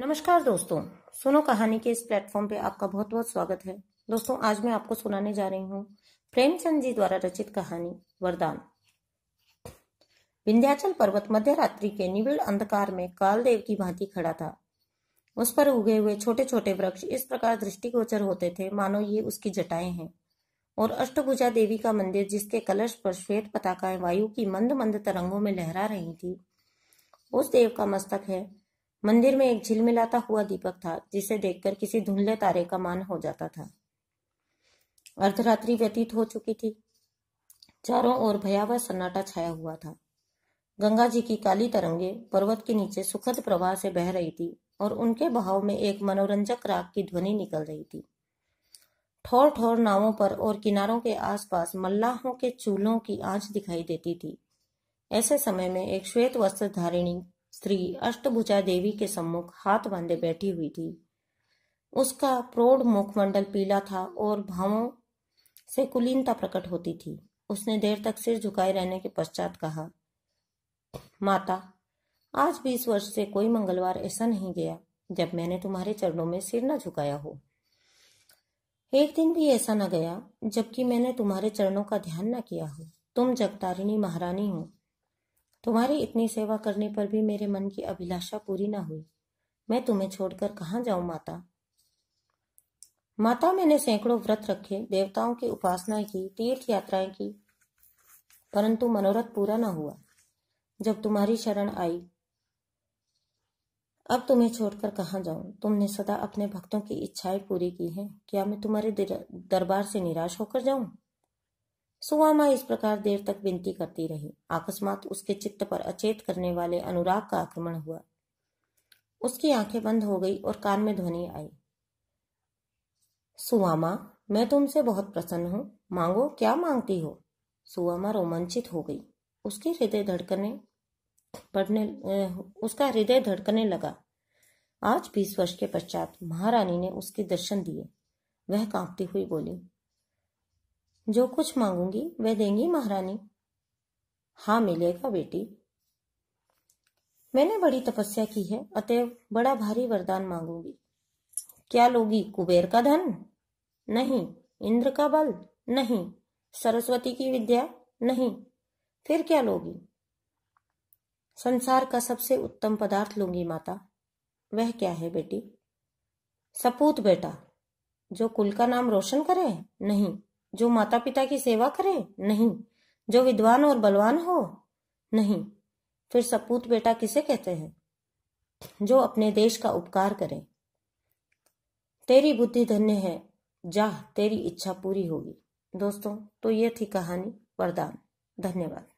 नमस्कार दोस्तों सुनो कहानी के इस प्लेटफॉर्म पे आपका बहुत बहुत स्वागत है दोस्तों आज मैं आपको सुनाने जा रही हूँ प्रेमचंद जी द्वारा रचित कहानी वरदान विंध्याचल पर्वत मध्य रात्रि के निविड़ अंधकार में कालदेव की भांति खड़ा था उस पर उगे हुए छोटे छोटे वृक्ष इस प्रकार दृष्टिगोचर होते थे मानो ये उसकी जटाएं हैं और अष्टभुजा देवी का मंदिर जिसके कलश पर श्वेत पताकाएं वायु की मंद मंद तरंगों में लहरा रही थी उस देव का मस्तक है मंदिर में एक झिलमिलाता हुआ दीपक था जिसे देखकर किसी धुंधले तारे का मान हो जाता था अर्धरात्रि व्यतीत हो चुकी थी चारों ओर भयावह सन्नाटा छाया हुआ था गंगा जी की काली तरंगे पर्वत के नीचे सुखद प्रवाह से बह रही थी और उनके बहाव में एक मनोरंजक राग की ध्वनि निकल रही थी ठोर ठोर नावों पर और किनारों के आसपास मल्लाहों के चूल्हों की आंच दिखाई देती थी ऐसे समय में एक श्वेत वस्त्र धारिणी स्त्री अष्टभुजा देवी के सम्मुख हाथ बांधे बैठी हुई थी उसका प्रौढ़ मुखमंडल पीला था और भावों से कुलीनता प्रकट होती थी उसने देर तक सिर झुकाए रहने के पश्चात कहा माता आज बीस वर्ष से कोई मंगलवार ऐसा नहीं गया जब मैंने तुम्हारे चरणों में सिर न झुकाया हो एक दिन भी ऐसा न गया जबकि मैंने तुम्हारे चरणों का ध्यान न किया हो तुम जगतारिणी महारानी हो तुम्हारी इतनी सेवा करने पर भी मेरे मन की अभिलाषा पूरी न हुई मैं तुम्हें छोड़कर कहाँ जाऊं माता माता मैंने सैकड़ों व्रत रखे देवताओं की उपासनाएं की तीर्थ यात्राएं की परंतु मनोरथ पूरा न हुआ जब तुम्हारी शरण आई अब तुम्हें छोड़कर कहाँ जाऊं तुमने सदा अपने भक्तों की इच्छाएं पूरी की हैं क्या मैं तुम्हारे दरबार से निराश होकर जाऊं सुवामा इस प्रकार देर तक विनती करती रही अकस्मात उसके चित्त पर अचेत करने वाले अनुराग का आक्रमण हुआ उसकी आंखें बंद हो गई और कान में ध्वनि आई सुवामा मैं तुमसे बहुत प्रसन्न हूं मांगो क्या मांगती हो सुवामा रोमांचित हो गई उसकी हृदय धड़कने पढ़ने उसका हृदय धड़कने लगा आज बीस वर्ष के पश्चात महारानी ने उसके दर्शन दिए वह कांपती हुई बोली जो कुछ मांगूंगी वह देंगी महारानी हाँ मिलेगा बेटी मैंने बड़ी तपस्या की है अतः बड़ा भारी वरदान मांगूंगी क्या लोगी कुबेर का धन नहीं इंद्र का बल नहीं सरस्वती की विद्या नहीं फिर क्या लोगी संसार का सबसे उत्तम पदार्थ लूंगी माता वह क्या है बेटी सपूत बेटा जो कुल का नाम रोशन करे नहीं जो माता पिता की सेवा करे नहीं जो विद्वान और बलवान हो नहीं फिर सपूत बेटा किसे कहते हैं जो अपने देश का उपकार करे तेरी बुद्धि धन्य है जा तेरी इच्छा पूरी होगी दोस्तों तो ये थी कहानी वरदान धन्यवाद